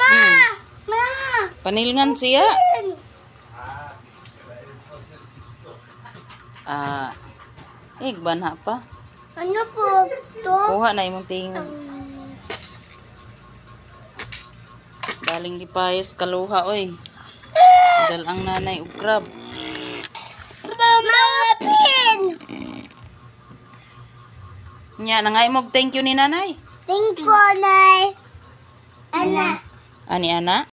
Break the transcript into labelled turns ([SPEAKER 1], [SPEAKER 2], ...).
[SPEAKER 1] Ma! Ma!
[SPEAKER 2] Panilngan siya? Ah,
[SPEAKER 3] igban ha pa.
[SPEAKER 4] Ano
[SPEAKER 5] po to?
[SPEAKER 4] Kuha na imong tingin. Um,
[SPEAKER 3] Baling di payas kaluha oy.
[SPEAKER 6] Dal ang nanay ug crab. Mama eh. Nya nangay mo, thank you ni nanay. Tingko na. Ana.
[SPEAKER 7] Ani ana?